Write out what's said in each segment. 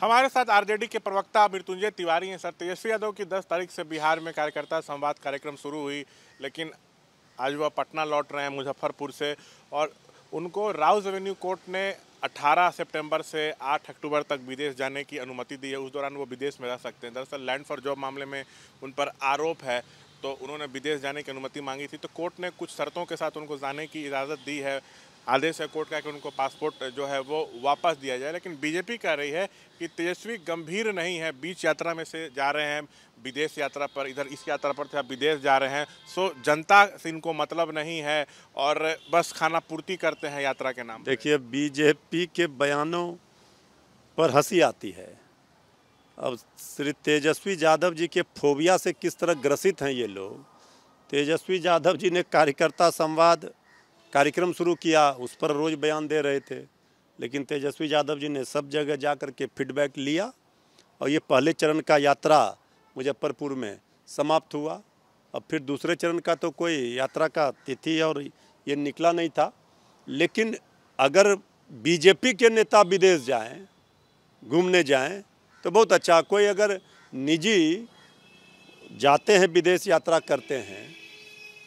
हमारे साथ आरजेडी के प्रवक्ता मृत्युंजय तिवारी हैं सर तेजस्वी यादव की 10 तारीख से बिहार में कार्यकर्ता संवाद कार्यक्रम शुरू हुई लेकिन आज वह पटना लौट रहे हैं मुजफ्फरपुर से और उनको राउज एवेन्यू कोर्ट ने 18 सितंबर से 8 अक्टूबर तक विदेश जाने की अनुमति दी है उस दौरान वो विदेश में रह सकते हैं दरअसल लैंड फॉर जॉब मामले में उन पर आरोप है तो उन्होंने विदेश जाने की अनुमति मांगी थी तो कोर्ट ने कुछ शर्तों के साथ उनको जाने की इजाज़त दी है आदेश है कोर्ट का कि उनको पासपोर्ट जो है वो वापस दिया जाए लेकिन बीजेपी कह रही है कि तेजस्वी गंभीर नहीं है बीच यात्रा में से जा रहे हैं विदेश यात्रा पर इधर इस यात्रा पर थे विदेश जा रहे हैं सो जनता से इनको मतलब नहीं है और बस खाना पूर्ति करते हैं यात्रा के नाम देखिए बीजेपी के बयानों पर हंसी आती है अब श्री तेजस्वी यादव जी के फोबिया से किस तरह ग्रसित हैं ये लोग तेजस्वी यादव जी ने कार्यकर्ता संवाद कार्यक्रम शुरू किया उस पर रोज़ बयान दे रहे थे लेकिन तेजस्वी यादव जी ने सब जगह जा कर के फीडबैक लिया और ये पहले चरण का यात्रा मुजफ्फरपुर में समाप्त हुआ अब फिर दूसरे चरण का तो कोई यात्रा का तिथि और ये निकला नहीं था लेकिन अगर बीजेपी के नेता विदेश जाएं घूमने जाएं तो बहुत अच्छा कोई अगर निजी जाते हैं विदेश यात्रा करते हैं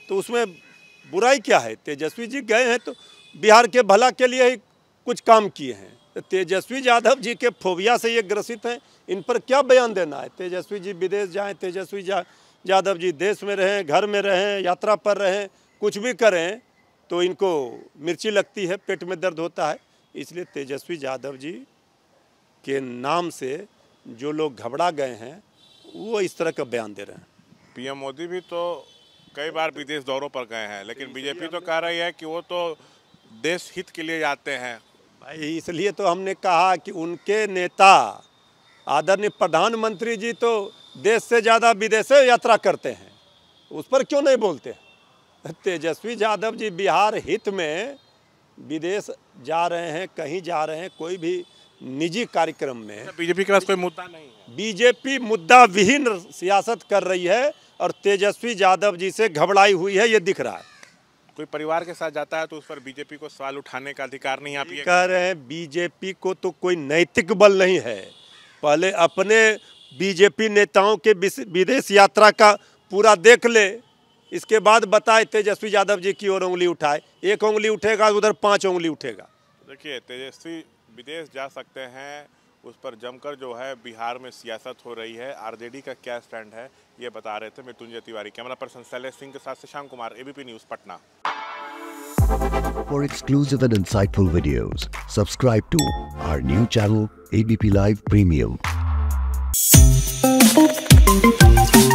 तो उसमें बुराई क्या है तेजस्वी जी गए हैं तो बिहार के भला के लिए ही कुछ काम किए हैं तो तेजस्वी यादव जी के फोबिया से ये ग्रसित हैं इन पर क्या बयान देना है तेजस्वी जी विदेश जाएं तेजस्वी जा यादव जी देश में रहें घर में रहें यात्रा पर रहें कुछ भी करें तो इनको मिर्ची लगती है पेट में दर्द होता है इसलिए तेजस्वी यादव जी के नाम से जो लोग घबरा गए हैं वो इस तरह का बयान दे रहे हैं पीएम मोदी भी तो कई बार विदेश दौरों पर गए हैं लेकिन बीजेपी तो कह रही है कि वो तो देश हित के लिए जाते हैं भाई इसलिए तो हमने कहा कि उनके नेता आदरणीय प्रधानमंत्री जी तो देश से ज़्यादा विदेशे यात्रा करते हैं उस पर क्यों नहीं बोलते तेजस्वी यादव जी बिहार हित में विदेश जा रहे हैं कहीं जा रहे हैं कोई भी निजी कार्यक्रम में अच्छा, बीजेपी के पास कोई मुद्दा नहीं है बीजेपी मुद्दा विहीन सियासत कर रही है और तेजस्वी यादव जी से घबराई हुई है ये दिख रहा है कोई परिवार के साथ जाता है तो उस पर बीजेपी को सवाल उठाने का अधिकार नहीं आप ये कह रहे हैं बीजेपी को तो कोई नैतिक बल नहीं है पहले अपने बीजेपी नेताओं के विदेश यात्रा का पूरा देख ले इसके बाद बताए तेजस्वी यादव जी की ओर उंगली उठाए एक उंगली उठेगा उधर पांच उंगली उठेगा देखिए तेजस्वी विदेश जा सकते हैं उस पर जमकर जो है बिहार में सियासत हो रही है आरजेडी का क्या स्टैंड है ये बता रहे थे मृत्युंजय तिवारी कैमरा पर्सन शैलेश सिंह के साथ Shashank Kumar ABP news Patna For exclusive and insightful videos, subscribe to our new channel ABP Live Premium.